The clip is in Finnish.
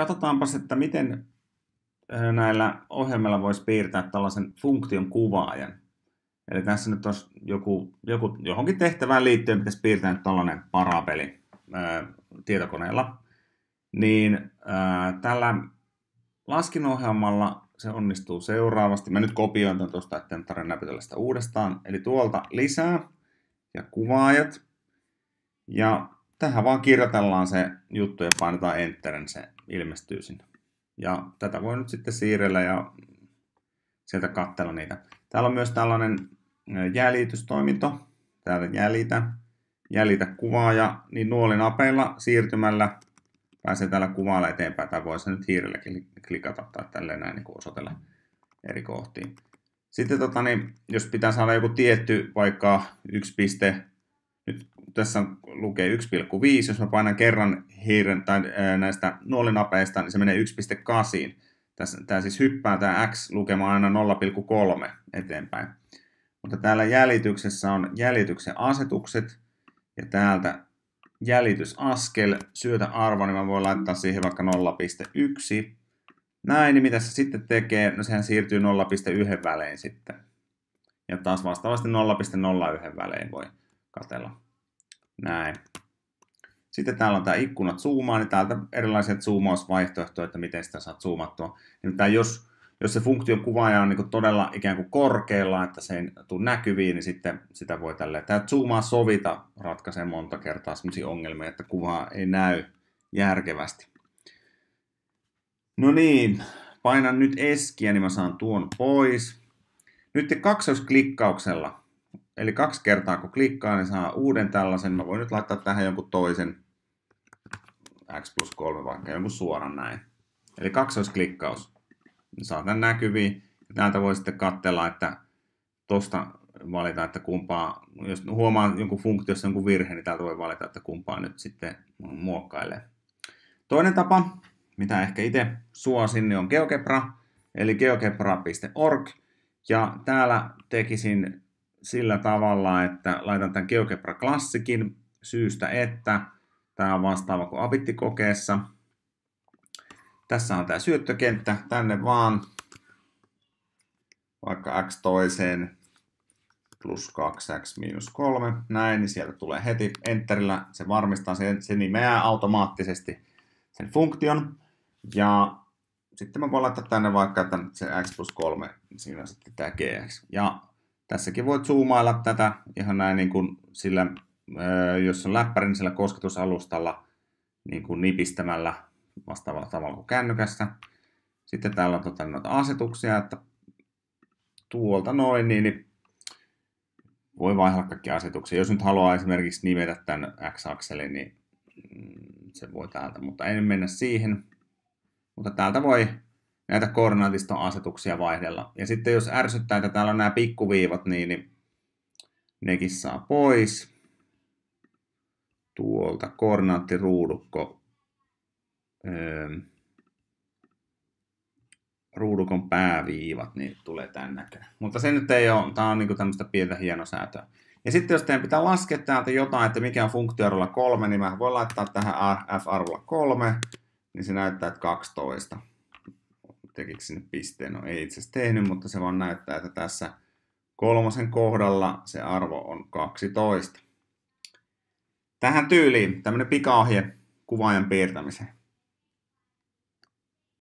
Katsotaanpas, että miten näillä ohjelmilla voisi piirtää tällaisen funktion kuvaajan. Eli tässä nyt olisi joku, joku, johonkin tehtävään liittyen pitäisi piirtää nyt tällainen parapeli ää, tietokoneella. Niin ää, tällä laskinohjelmalla se onnistuu seuraavasti. Mä nyt kopioin tämän tuosta, että en tarvitse näpytellä sitä uudestaan. Eli tuolta lisää ja kuvaajat. Ja tähän vaan kirjoitellaan se juttu ja painetaan niin se ilmestyy sinne. Ja tätä voi nyt sitten siirrellä ja sieltä katsella niitä. Täällä on myös tällainen jäljitystoiminto. Täältä jäljitä, jäljitä kuvaa ja niin nuolinapeilla siirtymällä pääsee täällä kuvailla eteenpäin. Tai voi se nyt hiirelläkin klikata tai tälleen näin niin osoitella eri kohtiin. Sitten tota, niin, jos pitää saada joku tietty vaikka yksi piste tässä on, lukee 1,5, jos mä painan kerran hiiren tai näistä nuolinapeista, niin se menee 1,8. Tämä siis hyppää tämä x lukema aina 0,3 eteenpäin. Mutta täällä jäljityksessä on jäljityksen asetukset ja täältä jäljitysaskel, syötä arvo, niin mä voin laittaa siihen vaikka 0,1. Näin, niin mitä se sitten tekee? No sehän siirtyy 0,1 välein sitten. Ja taas vastaavasti 0,01 välein voi katella. Näin. Sitten täällä on tämä ikkunat zoomaa, niin täältä erilaiset zoomausvaihtoehtoja, että miten sitä saat zoomattua. Nimittäin jos, jos se funktion kuvaaja on niin todella ikään kuin korkealla, että se ei tule näkyviin, niin sitten sitä voi tälleen. Tämä zoomaa sovita ratkaisee monta kertaa sellaisia ongelmia, että kuvaa ei näy järkevästi. No niin, painan nyt eskiä, niin mä saan tuon pois. Nyt kaksoisklikkauksella Eli kaksi kertaa kun klikkaa, niin saa uuden tällaisen. Mä voin nyt laittaa tähän jonkun toisen X plus 3 vaikka jonkun suoran näin. Eli kaksoisklikkaus. Niin saa tämän näkyviin. Täältä voi sitten katsella, että tuosta valita, että kumpaa, jos huomaa jonkun funktiossa jonkun virhe, niin täältä voi valita, että kumpaa nyt sitten muokkailee. Toinen tapa, mitä ehkä itse suosin, niin on GeoGebra, eli geogebra.org. Ja täällä tekisin sillä tavalla, että laitan tämän GeoGebra Classicin syystä, että tämä on vastaava kuin abittikokeessa. Tässä on tämä syöttökenttä tänne vaan, vaikka x toiseen plus 2x miinus 3, näin, niin sieltä tulee heti enterillä, se varmistaa, se, se nimeää automaattisesti sen funktion, ja sitten mä voin laittaa tänne vaikka, että se x plus 3, niin siinä on sitten tämä gx. Ja tässäkin voit zoomailla tätä ihan näin niin kuin sillä, jos on läppäri, niin sillä kosketusalustalla niin kuin nipistämällä vastaavalla tavalla kuin kännykässä. Sitten täällä on tota, noita asetuksia, että tuolta noin, niin, niin voi vaihdella kaikki asetuksia. Jos nyt haluaa esimerkiksi nimetä tämän X-akselin, niin mm, se voi täältä, mutta en mennä siihen. Mutta täältä voi näitä koordinaatiston asetuksia vaihdella. Ja sitten jos ärsyttää, että täällä on nämä pikkuviivat, niin, niin nekin saa pois. Tuolta koordinaattiruudukko öö, ruudukon pääviivat, niin tulee tämän näköinen. Mutta se nyt ei ole, tämä on niinku tämmöistä pientä hienosäätöä. Ja sitten jos teidän pitää laskea täältä jotain, että mikä on funktioarvolla 3, niin mä voin laittaa tähän f-arvolla 3, niin se näyttää, että 12 tekikö sinne pisteen? No ei itse asiassa tehnyt, mutta se vaan näyttää, että tässä kolmosen kohdalla se arvo on 12. Tähän tyyliin tämmöinen pikaohje kuvaajan piirtämiseen.